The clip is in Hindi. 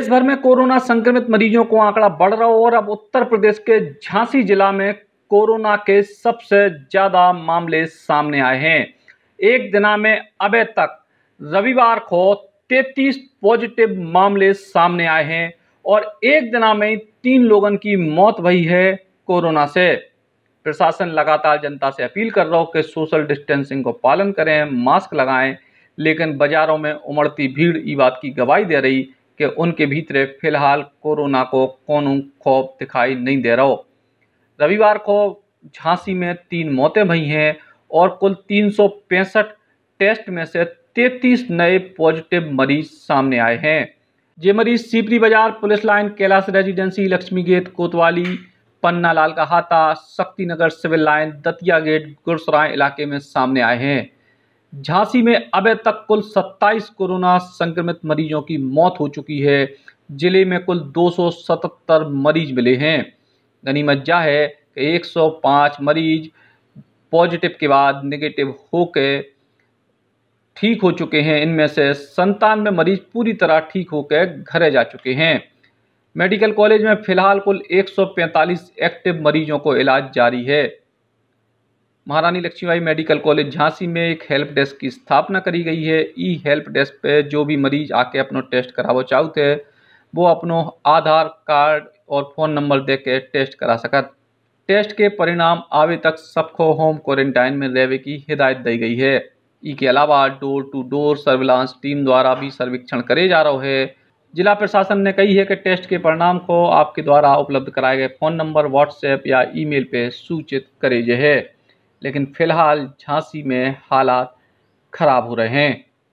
देश भर में कोरोना संक्रमित मरीजों को आंकड़ा बढ़ रहा और अब उत्तर प्रदेश के झांसी जिला में कोरोना के सबसे ज्यादा मामले सामने आए हैं एक दिना में अब तक रविवार को 33 पॉजिटिव मामले सामने आए हैं और एक दिना में तीन लोगों की मौत भई है कोरोना से प्रशासन लगातार जनता से अपील कर रहा हो कि सोशल डिस्टेंसिंग को पालन करें मास्क लगाएं लेकिन बाजारों में उमड़ती भीड़ ये बात की गवाही दे रही कि उनके भीतरे फिलहाल कोरोना को कौन खौफ दिखाई नहीं दे रहा रविवार को झांसी में तीन मौतें भई हैं और कुल तीन टेस्ट में से 33 नए पॉजिटिव मरीज सामने आए हैं ये मरीज Sipri Bazar police line Kailash residency Laxmi gate कोतवाली पन्ना लाल का हाथा Shakti Nagar civil line Datia gate Gursarai इलाके में सामने आए हैं झांसी में अब तक कुल 27 कोरोना संक्रमित मरीजों की मौत हो चुकी है जिले में कुल 277 मरीज मिले हैं यानी मज्जा है कि 105 मरीज पॉजिटिव के बाद निगेटिव होकर ठीक हो चुके हैं इनमें से संतानवे मरीज पूरी तरह ठीक होकर घरे जा चुके हैं मेडिकल कॉलेज में फिलहाल कुल 145 एक्टिव मरीजों को इलाज जारी है महारानी लक्ष्मीबाई मेडिकल कॉलेज झांसी में एक हेल्प डेस्क की स्थापना करी गई है ई हेल्प डेस्क पे जो भी मरीज आके अपना टेस्ट करावा चाहते हैं वो अपनो आधार कार्ड और फ़ोन नंबर दे के टेस्ट करा सकत टेस्ट के परिणाम आवे तक सबको होम क्वारंटाइन में रहने की हिदायत दी गई है इसके अलावा door to door surveillance team द्वारा भी सर्वेक्षण करे जा रहा है जिला प्रशासन ने कही है कि टेस्ट के परिणाम को आपके द्वारा उपलब्ध कराए गए फ़ोन नंबर व्हाट्सएप या ईमेल पे सूचित करे जे है लेकिन फ़िलहाल झांसी में हालात ख़राब हो रहे हैं